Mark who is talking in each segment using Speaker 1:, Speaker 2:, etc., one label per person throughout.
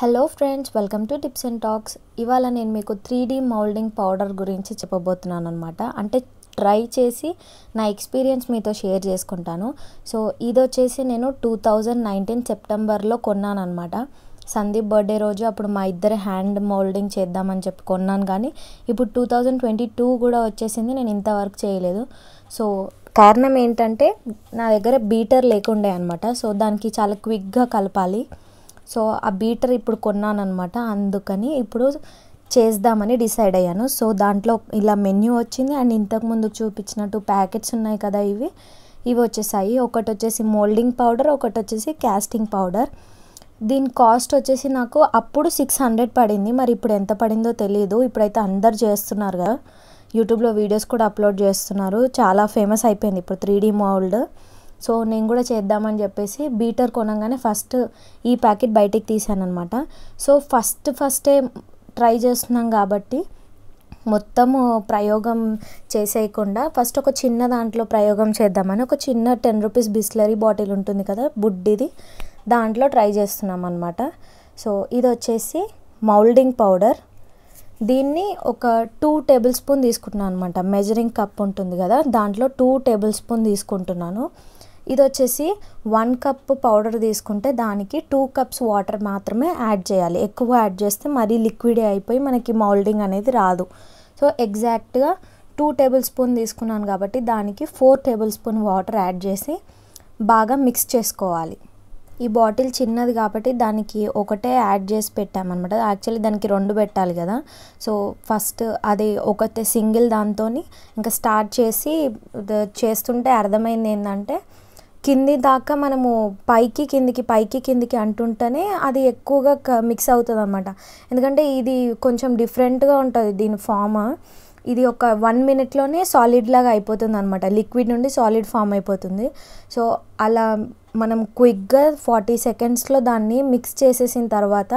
Speaker 1: hello friends welcome to tips and talks ఇవాళ నేను మీకు త్రీ డి మౌల్డింగ్ పౌడర్ గురించి చెప్పబోతున్నాను అనమాట అంటే ట్రై చేసి నా ఎక్స్పీరియన్స్ మీతో షేర్ చేసుకుంటాను సో ఇది వచ్చేసి నేను టూ థౌజండ్ నైన్టీన్ సెప్టెంబర్లో కొన్నాను అనమాట సందీప్ బర్త్డే రోజు అప్పుడు మా ఇద్దరు హ్యాండ్ మోల్డింగ్ చేద్దామని చెప్పి కొన్నాను కానీ ఇప్పుడు టూ థౌజండ్ ట్వంటీ టూ కూడా వచ్చేసింది నేను ఇంతవరకు చేయలేదు సో కారణం ఏంటంటే నా దగ్గర బీటర్ లేకుండే అనమాట సో దానికి చాలా క్విక్గా కలపాలి సో ఆ బీటర్ ఇప్పుడు కొన్నానమాట అందుకని ఇప్పుడు చేద్దామని డిసైడ్ అయ్యాను సో దాంట్లో ఇలా మెన్యూ వచ్చింది అండ్ ఇంతకుముందు చూపించినట్టు ప్యాకెట్స్ ఉన్నాయి కదా ఇవి ఇవి వచ్చేసాయి ఒకటి వచ్చేసి మోల్డింగ్ పౌడర్ ఒకటి వచ్చేసి క్యాస్టింగ్ పౌడర్ దీని కాస్ట్ వచ్చేసి నాకు అప్పుడు సిక్స్ హండ్రెడ్ పడింది మరి ఇప్పుడు ఎంత పడిందో తెలియదు ఇప్పుడైతే అందరు చేస్తున్నారు కదా యూట్యూబ్లో వీడియోస్ కూడా అప్లోడ్ చేస్తున్నారు చాలా ఫేమస్ అయిపోయింది ఇప్పుడు త్రీ మోల్డ్ సో నేను కూడా చేద్దామని చెప్పేసి బీటర్ కొనంగానే ఫస్ట్ ఈ ప్యాకెట్ బయటికి తీశాను అనమాట సో ఫస్ట్ ఫస్టే ట్రై చేస్తున్నాం కాబట్టి మొత్తము ప్రయోగం చేసేయకుండా ఫస్ట్ ఒక చిన్న దాంట్లో ప్రయోగం చేద్దామని ఒక చిన్న టెన్ రూపీస్ బిస్లరీ బాటిల్ ఉంటుంది కదా బుడ్డిది దాంట్లో ట్రై చేస్తున్నాం అనమాట సో ఇది వచ్చేసి మౌల్డింగ్ పౌడర్ దీన్ని ఒక టూ టేబుల్ స్పూన్ తీసుకుంటున్నాను అనమాట మెజరింగ్ కప్ ఉంటుంది కదా దాంట్లో టూ టేబుల్ స్పూన్ తీసుకుంటున్నాను ఇది వచ్చేసి వన్ కప్ పౌడర్ తీసుకుంటే దానికి టూ కప్స్ వాటర్ మాత్రమే యాడ్ చేయాలి ఎక్కువ యాడ్ చేస్తే మరీ లిక్విడే అయిపోయి మనకి మౌల్డింగ్ అనేది రాదు సో ఎగ్జాక్ట్గా టూ టేబుల్ స్పూన్ తీసుకున్నాను కాబట్టి దానికి four tablespoon water add చేసి బాగా మిక్స్ చేసుకోవాలి ఈ బాటిల్ చిన్నది కాబట్టి దానికి ఒకటే యాడ్ చేసి పెట్టామన్నమాట యాక్చువల్లీ దానికి రెండు పెట్టాలి కదా సో ఫస్ట్ అది ఒకటే సింగిల్ దాంతో ఇంకా స్టార్ట్ చేసి చేస్తుంటే అర్థమైంది ఏంటంటే కింది దాకా మనము పైకి కిందికి పైకి కిందికి అంటుంటేనే అది ఎక్కువగా క మిక్స్ అవుతుంది అనమాట ఎందుకంటే ఇది కొంచెం డిఫరెంట్గా ఉంటుంది దీని ఫామ్ ఇది ఒక వన్ మినిట్లోనే సాలిడ్ లాగా అయిపోతుంది అనమాట లిక్విడ్ నుండి సాలిడ్ ఫామ్ అయిపోతుంది సో అలా మనం క్విక్గా ఫార్టీ సెకండ్స్లో దాన్ని మిక్స్ చేసేసిన తర్వాత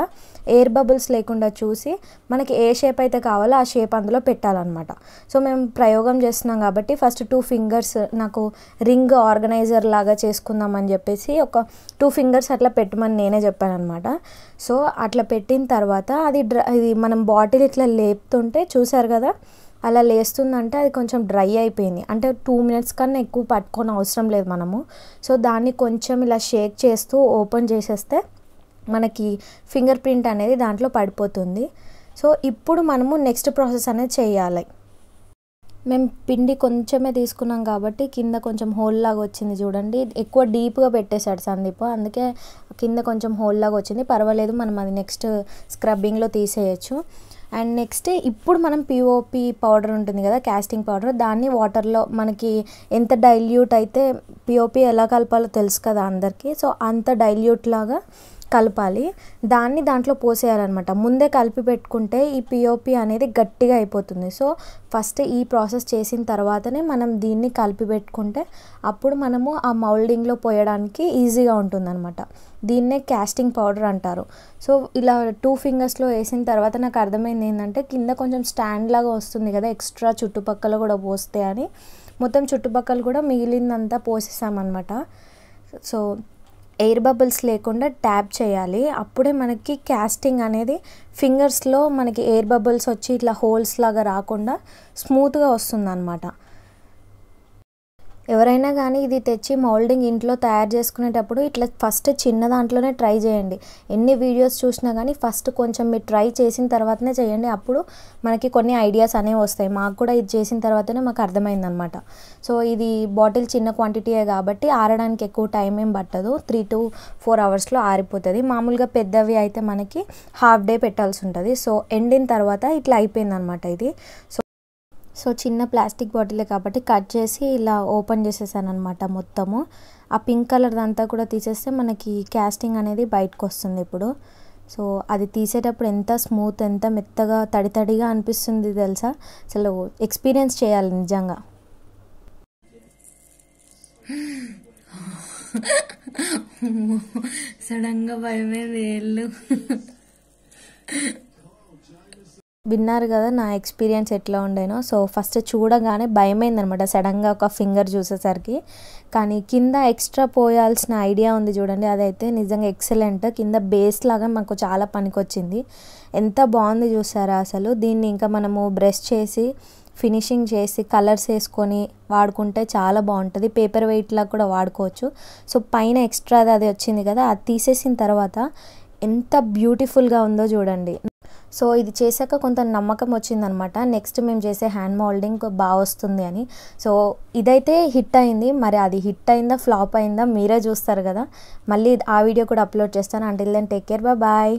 Speaker 1: ఎయిర్ బబుల్స్ లేకుండా చూసి మనకి ఏ షేప్ అయితే కావాలో ఆ షేప్ అందులో పెట్టాలన్నమాట సో మేము ప్రయోగం చేస్తున్నాం కాబట్టి ఫస్ట్ టూ ఫింగర్స్ నాకు రింగ్ ఆర్గనైజర్ లాగా చేసుకుందాం అని చెప్పేసి ఒక టూ ఫింగర్స్ అట్లా పెట్టమని నేనే చెప్పాను అనమాట సో అట్లా పెట్టిన తర్వాత అది డ్రై ఇది మనం బాటిల్ ఇట్లా లేపుతుంటే చూసారు కదా అలా లేస్తుందంటే అది కొంచెం డ్రై అయిపోయింది అంటే టూ మినిట్స్ కన్నా ఎక్కువ పట్టుకొని అవసరం లేదు మనము సో దాన్ని కొంచెం కొంచెం ఇలా షేక్ చేస్తూ ఓపెన్ చేసేస్తే మనకి ఫింగర్ ప్రింట్ అనేది దాంట్లో పడిపోతుంది సో ఇప్పుడు మనము నెక్స్ట్ ప్రాసెస్ అనేది చేయాలి మేము పిండి కొంచెమే తీసుకున్నాం కాబట్టి కింద కొంచెం హోల్ లాగా వచ్చింది చూడండి ఎక్కువ డీప్గా పెట్టేశాడు సందీప్ అందుకే కింద కొంచెం హోల్ లాగా వచ్చింది పర్వాలేదు మనం అది నెక్స్ట్ స్క్రబ్బింగ్లో తీసేయచ్చు అండ్ నెక్స్ట్ ఇప్పుడు మనం పిఓపి పౌడర్ ఉంటుంది కదా క్యాస్టింగ్ పౌడర్ దాన్ని వాటర్లో మనకి ఎంత డైల్యూట్ అయితే పిఓపి ఎలా కలపాలో తెలుసు కదా అందరికీ సో అంత డైల్యూట్ లాగా కలపాలి దాన్ని దాంట్లో పోసేయాలన్నమాట ముందే కలిపి పెట్టుకుంటే ఈ పిఓపి అనేది గట్టిగా అయిపోతుంది సో ఫస్ట్ ఈ ప్రాసెస్ చేసిన తర్వాతనే మనం దీన్ని కలిపి పెట్టుకుంటే అప్పుడు మనము ఆ మౌల్డింగ్లో పోయడానికి ఈజీగా ఉంటుందన్నమాట దీన్నే క్యాస్టింగ్ పౌడర్ అంటారు సో ఇలా టూ ఫింగర్స్లో వేసిన తర్వాత నాకు అర్థమైంది ఏంటంటే కింద కొంచెం స్టాండ్ లాగా వస్తుంది కదా ఎక్స్ట్రా చుట్టుపక్కల కూడా పోస్తే అని మొత్తం చుట్టుపక్కల కూడా మిగిలిందంతా పోసేసామన్నమాట సో ఎయిర్ బబుల్స్ లేకుండా ట్యాప్ చేయాలి అప్పుడే మనకి క్యాస్టింగ్ అనేది ఫింగర్స్లో మనకి ఎయిర్ బబుల్స్ వచ్చి ఇట్లా హోల్స్ లాగా రాకుండా స్మూత్గా వస్తుందన్నమాట ఎవరైనా కానీ ఇది తెచ్చి మౌల్డింగ్ ఇంట్లో తయారు చేసుకునేటప్పుడు ఇట్లా ఫస్ట్ చిన్న దాంట్లోనే ట్రై చేయండి ఎన్ని వీడియోస్ చూసినా కానీ ఫస్ట్ కొంచెం మీరు ట్రై చేసిన తర్వాతనే చేయండి అప్పుడు మనకి కొన్ని ఐడియాస్ అనేవి వస్తాయి మాకు కూడా ఇది చేసిన తర్వాతనే మాకు అర్థమైందనమాట సో ఇది బాటిల్ చిన్న క్వాంటిటీయే కాబట్టి ఆరడానికి ఎక్కువ టైం ఏం పట్టదు త్రీ టు ఫోర్ అవర్స్లో ఆరిపోతుంది మామూలుగా పెద్దవి అయితే మనకి హాఫ్ డే పెట్టాల్సి ఉంటుంది సో ఎండిన తర్వాత ఇట్లా అయిపోయిందనమాట ఇది సో సో చిన్న ప్లాస్టిక్ బాటిలే కాబట్టి కట్ చేసి ఇలా ఓపెన్ చేసేసాను అనమాట మొత్తము ఆ పింక్ కలర్ అంతా కూడా తీసేస్తే మనకి క్యాస్టింగ్ అనేది బయటకు వస్తుంది ఇప్పుడు సో అది తీసేటప్పుడు ఎంత స్మూత్ ఎంత మెత్తగా తడి తడిగా అనిపిస్తుంది తెలుసా అసలు ఎక్స్పీరియన్స్ చేయాలి నిజంగా సడన్గా భయమే వేళ్ళు విన్నారు కదా నా ఎక్స్పీరియన్స్ ఎట్లా ఉండేనో సో ఫస్ట్ చూడగానే భయమైందనమాట సడన్గా ఒక ఫింగర్ చూసేసరికి కానీ కింద ఎక్స్ట్రా పోయాల్సిన ఐడియా ఉంది చూడండి అదైతే నిజంగా ఎక్సలెంట్ కింద బేస్ లాగా మాకు చాలా పనికొచ్చింది ఎంత బాగుంది చూసారా అసలు దీన్ని ఇంకా మనము బ్రష్ చేసి ఫినిషింగ్ చేసి కలర్స్ వేసుకొని వాడుకుంటే చాలా బాగుంటుంది పేపర్ వెయిట్లా కూడా వాడుకోవచ్చు సో పైన ఎక్స్ట్రా అది వచ్చింది కదా అది తీసేసిన తర్వాత ఎంత బ్యూటిఫుల్గా ఉందో చూడండి సో ఇది చేశాక కొంత నమ్మకం వచ్చిందనమాట నెక్స్ట్ మేము చేసే హ్యాండ్ మోల్డింగ్ బాగా వస్తుంది అని సో ఇదైతే హిట్ అయింది మరి అది హిట్ అయిందా ఫ్లాప్ అయిందా మీరే చూస్తారు కదా మళ్ళీ ఆ వీడియో కూడా అప్లోడ్ చేస్తాను అంటే దెన్ టేక్ కేర్ బాయ్